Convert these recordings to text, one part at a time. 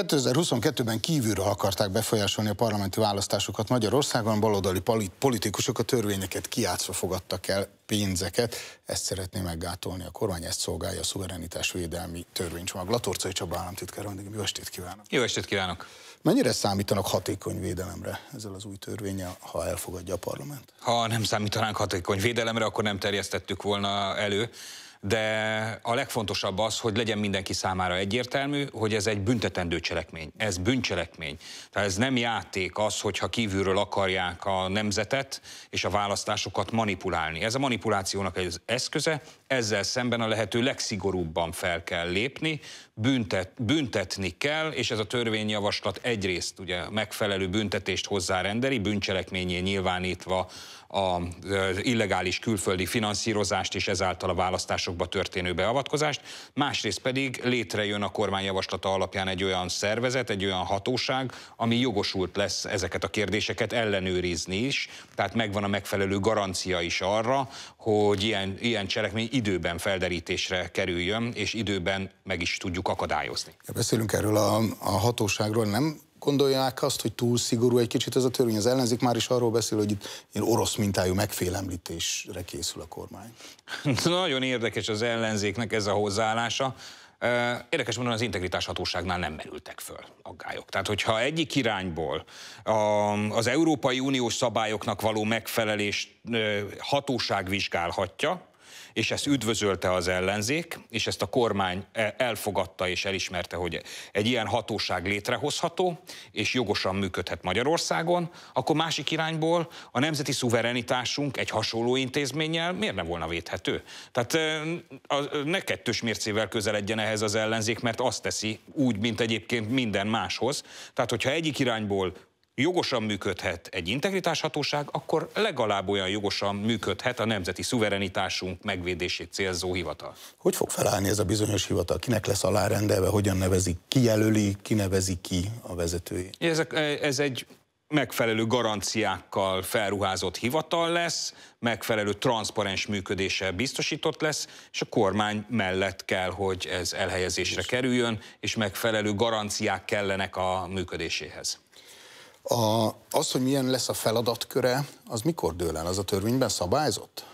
2022-ben kívülről akarták befolyásolni a parlamenti választásokat Magyarországon, baloldali politikusok a törvényeket kiátszva fogadtak el pénzeket. Ezt szeretné meggátolni a kormány, ezt szolgálja a szuverenitás védelmi törvénycsomag. Latorcai Csaba államtitkár, jó estét kívánok! Jó estét kívánok! Mennyire számítanak hatékony védelemre ezzel az új törvénye, ha elfogadja a parlament? Ha nem számítanánk hatékony védelemre, akkor nem terjesztettük volna elő de a legfontosabb az, hogy legyen mindenki számára egyértelmű, hogy ez egy büntetendő cselekmény, ez bűncselekmény. Tehát ez nem játék az, hogyha kívülről akarják a nemzetet és a választásokat manipulálni. Ez a manipulációnak egy eszköze, ezzel szemben a lehető legszigorúbban fel kell lépni, büntet, büntetni kell, és ez a törvényjavaslat egyrészt ugye megfelelő büntetést hozzárendeli, bűncselekményé nyilvánítva az illegális külföldi finanszírozást és ezáltal a választások választásokba történő beavatkozást, másrészt pedig létrejön a kormány javaslata alapján egy olyan szervezet, egy olyan hatóság, ami jogosult lesz ezeket a kérdéseket ellenőrizni is, tehát megvan a megfelelő garancia is arra, hogy ilyen, ilyen cselekmény időben felderítésre kerüljön, és időben meg is tudjuk akadályozni. Ja Beszélünk erről a, a hatóságról, nem gondolják azt, hogy túl szigorú egy kicsit ez a törvény. Az ellenzék már is arról beszél, hogy itt ilyen orosz mintájú megfélemlítésre készül a kormány. Nagyon érdekes az ellenzéknek ez a hozzáállása. Érdekes mondani, az integritás hatóságnál nem merültek föl aggályok. Tehát, hogyha egyik irányból az Európai Uniós szabályoknak való megfelelés hatóság vizsgálhatja, és ezt üdvözölte az ellenzék, és ezt a kormány e- elfogadta és elismerte, hogy egy ilyen hatóság létrehozható, és jogosan működhet Magyarországon, akkor másik irányból a nemzeti szuverenitásunk egy hasonló intézménnyel miért ne volna védhető? Tehát e, ne kettős mércével közeledjen ehhez az ellenzék, mert azt teszi úgy, mint egyébként minden máshoz. Tehát, hogyha egyik irányból jogosan működhet egy integritáshatóság, akkor legalább olyan jogosan működhet a nemzeti szuverenitásunk megvédését célzó hivatal. Hogy fog felállni ez a bizonyos hivatal? Kinek lesz alárendelve, hogyan nevezik, ki jelöli, ki nevezi ki a vezetői? Ez, ez egy megfelelő garanciákkal felruházott hivatal lesz, megfelelő transzparens működése biztosított lesz, és a kormány mellett kell, hogy ez elhelyezésre kerüljön, és megfelelő garanciák kellenek a működéséhez. A, az, hogy milyen lesz a feladatköre, az mikor dől el? Az a törvényben szabályzott?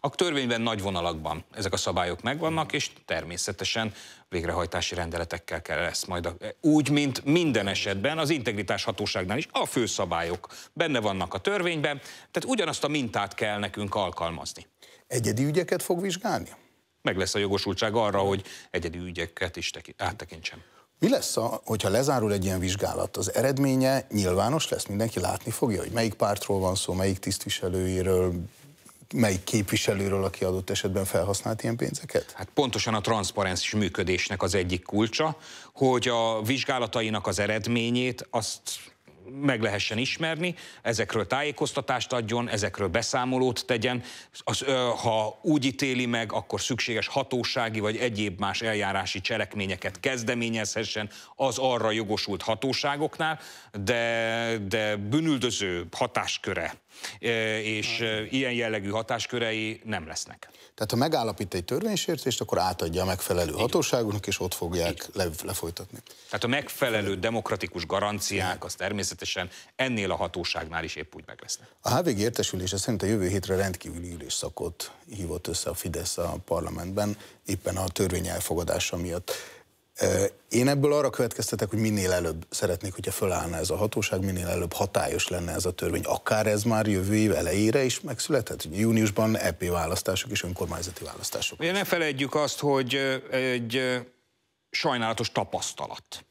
A törvényben nagy vonalakban ezek a szabályok megvannak, és természetesen végrehajtási rendeletekkel kell lesz majd. A, úgy, mint minden esetben az integritás hatóságnál is a főszabályok benne vannak a törvényben, tehát ugyanazt a mintát kell nekünk alkalmazni. Egyedi ügyeket fog vizsgálni? Meg lesz a jogosultság arra, hogy egyedi ügyeket is áttekintsem. Mi lesz, a, hogyha lezárul egy ilyen vizsgálat? Az eredménye nyilvános lesz? Mindenki látni fogja, hogy melyik pártról van szó, melyik tisztviselőiről, melyik képviselőről, aki adott esetben felhasznált ilyen pénzeket? Hát pontosan a transzparens működésnek az egyik kulcsa, hogy a vizsgálatainak az eredményét azt meg lehessen ismerni, ezekről tájékoztatást adjon, ezekről beszámolót tegyen. Az, ha úgy ítéli meg, akkor szükséges hatósági vagy egyéb más eljárási cselekményeket kezdeményezhessen az arra jogosult hatóságoknál, de, de bűnüldöző hatásköre és ilyen jellegű hatáskörei nem lesznek. Tehát ha megállapít egy törvénysértést, akkor átadja a megfelelő hatóságunk hatóságoknak, és ott fogják le, lefolytatni. Tehát a megfelelő demokratikus garanciák, az természetesen ennél a hatóságnál is épp úgy meg lesznek. A HVG értesülése szerint a jövő hétre rendkívüli szakot hívott össze a Fidesz a parlamentben, éppen a törvény elfogadása miatt. Én ebből arra következtetek, hogy minél előbb szeretnék, hogyha fölállna ez a hatóság, minél előbb hatályos lenne ez a törvény. Akár ez már jövő év elejére is megszületett. Júniusban EP választások és önkormányzati választások. Ugye ne felejtjük azt, hogy egy sajnálatos tapasztalat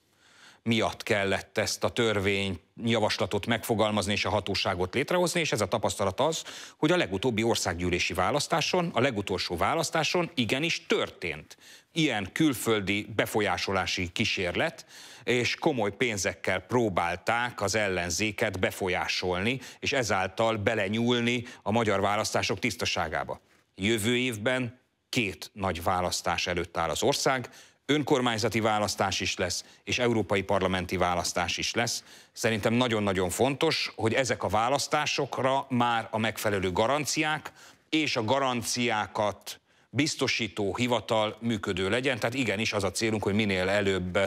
miatt kellett ezt a törvény javaslatot megfogalmazni és a hatóságot létrehozni, és ez a tapasztalat az, hogy a legutóbbi országgyűlési választáson, a legutolsó választáson igenis történt ilyen külföldi befolyásolási kísérlet, és komoly pénzekkel próbálták az ellenzéket befolyásolni, és ezáltal belenyúlni a magyar választások tisztaságába. Jövő évben két nagy választás előtt áll az ország, önkormányzati választás is lesz, és európai parlamenti választás is lesz. Szerintem nagyon-nagyon fontos, hogy ezek a választásokra már a megfelelő garanciák és a garanciákat biztosító hivatal működő legyen. Tehát igenis az a célunk, hogy minél előbb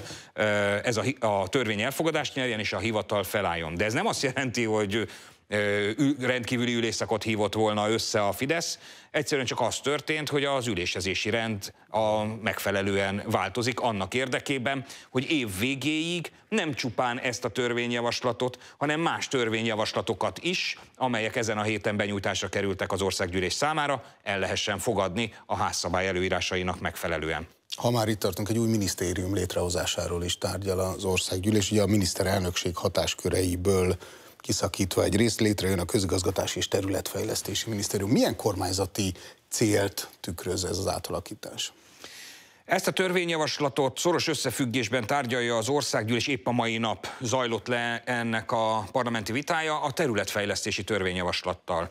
ez a, a törvény elfogadást nyerjen, és a hivatal felálljon. De ez nem azt jelenti, hogy rendkívüli ülésszakot hívott volna össze a Fidesz. Egyszerűen csak az történt, hogy az ülésezési rend a megfelelően változik annak érdekében, hogy év végéig nem csupán ezt a törvényjavaslatot, hanem más törvényjavaslatokat is, amelyek ezen a héten benyújtásra kerültek az országgyűlés számára, el lehessen fogadni a házszabály előírásainak megfelelően. Ha már itt tartunk, egy új minisztérium létrehozásáról is tárgyal az országgyűlés, ugye a miniszterelnökség hatásköreiből kiszakítva egy rész létrejön a közigazgatási és területfejlesztési minisztérium. Milyen kormányzati célt tükröz ez az átalakítás? Ezt a törvényjavaslatot szoros összefüggésben tárgyalja az országgyűlés épp a mai nap zajlott le ennek a parlamenti vitája a területfejlesztési törvényjavaslattal.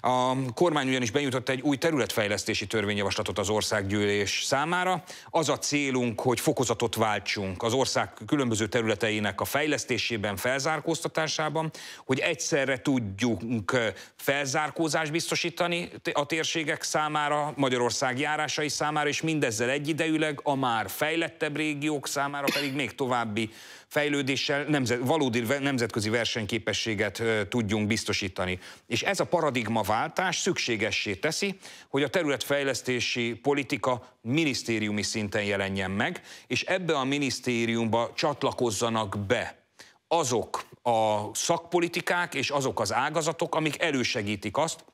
A kormány ugyanis benyújtott egy új területfejlesztési törvényjavaslatot az országgyűlés számára. Az a célunk, hogy fokozatot váltsunk az ország különböző területeinek a fejlesztésében, felzárkóztatásában, hogy egyszerre tudjunk felzárkózást biztosítani a térségek számára, Magyarország járásai számára, és mindezzel egyidejűleg illetőleg a már fejlettebb régiók számára pedig még további fejlődéssel nemzet, valódi nemzetközi versenyképességet tudjunk biztosítani. És ez a paradigmaváltás szükségessé teszi, hogy a területfejlesztési politika minisztériumi szinten jelenjen meg, és ebbe a minisztériumba csatlakozzanak be azok a szakpolitikák és azok az ágazatok, amik elősegítik azt,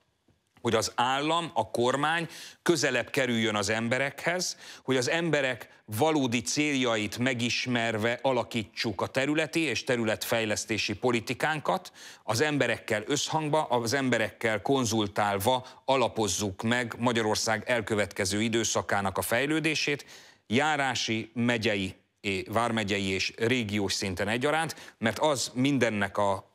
hogy az állam, a kormány közelebb kerüljön az emberekhez, hogy az emberek valódi céljait megismerve alakítsuk a területi és területfejlesztési politikánkat, az emberekkel összhangba, az emberekkel konzultálva alapozzuk meg Magyarország elkövetkező időszakának a fejlődését, járási, megyei vármegyei és régiós szinten egyaránt, mert az mindennek a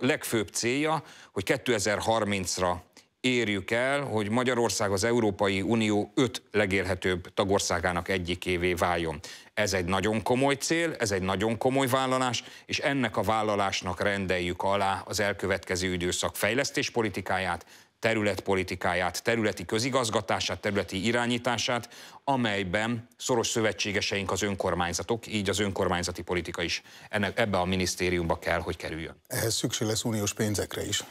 legfőbb célja, hogy 2030-ra érjük el, hogy Magyarország az Európai Unió öt legélhetőbb tagországának egyikévé váljon. Ez egy nagyon komoly cél, ez egy nagyon komoly vállalás, és ennek a vállalásnak rendeljük alá az elkövetkező időszak fejlesztéspolitikáját, területpolitikáját, területi közigazgatását, területi irányítását, amelyben szoros szövetségeseink az önkormányzatok, így az önkormányzati politika is ennek, ebbe a minisztériumba kell, hogy kerüljön. Ehhez szükség lesz uniós pénzekre is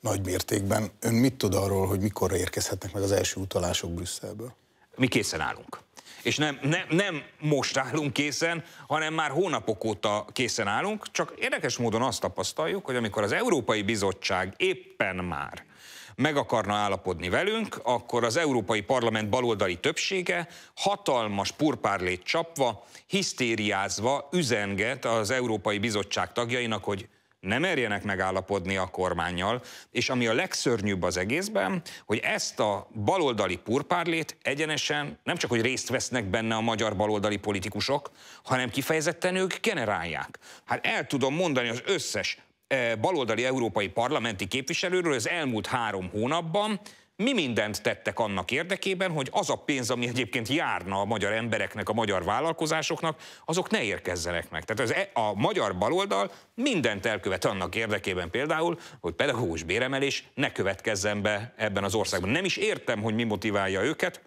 nagy mértékben. Ön mit tud arról, hogy mikorra érkezhetnek meg az első utalások Brüsszelből? Mi készen állunk. És nem, nem, nem most állunk készen, hanem már hónapok óta készen állunk, csak érdekes módon azt tapasztaljuk, hogy amikor az Európai Bizottság éppen már meg akarna állapodni velünk, akkor az Európai Parlament baloldali többsége hatalmas purpárlét csapva, hisztériázva üzenget az Európai Bizottság tagjainak, hogy ne merjenek megállapodni a kormányjal, és ami a legszörnyűbb az egészben, hogy ezt a baloldali purpárlét egyenesen nem csak, hogy részt vesznek benne a magyar baloldali politikusok, hanem kifejezetten ők generálják. Hát el tudom mondani az összes eh, baloldali európai parlamenti képviselőről az elmúlt három hónapban, mi mindent tettek annak érdekében, hogy az a pénz, ami egyébként járna a magyar embereknek, a magyar vállalkozásoknak, azok ne érkezzenek meg. Tehát ez e- a magyar baloldal mindent elkövet annak érdekében például, hogy pedagógus béremelés ne következzen be ebben az országban. Nem is értem, hogy mi motiválja őket,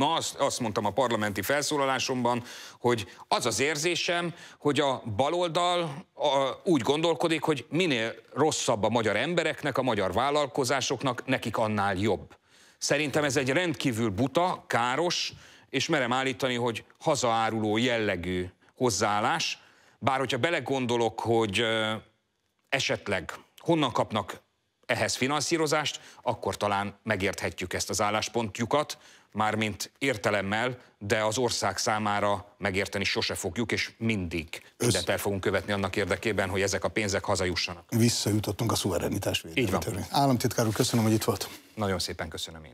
Na azt, azt mondtam a parlamenti felszólalásomban, hogy az az érzésem, hogy a baloldal a, úgy gondolkodik, hogy minél rosszabb a magyar embereknek, a magyar vállalkozásoknak, nekik annál jobb. Szerintem ez egy rendkívül buta, káros, és merem állítani, hogy hazaáruló jellegű hozzáállás, bár hogyha belegondolok, hogy esetleg honnan kapnak ehhez finanszírozást, akkor talán megérthetjük ezt az álláspontjukat, mármint értelemmel, de az ország számára megérteni sose fogjuk, és mindig mindent el fogunk követni annak érdekében, hogy ezek a pénzek hazajussanak. Visszajutottunk a szuverenitás védelmi Így van. Államtitkár úr, köszönöm, hogy itt volt. Nagyon szépen köszönöm én.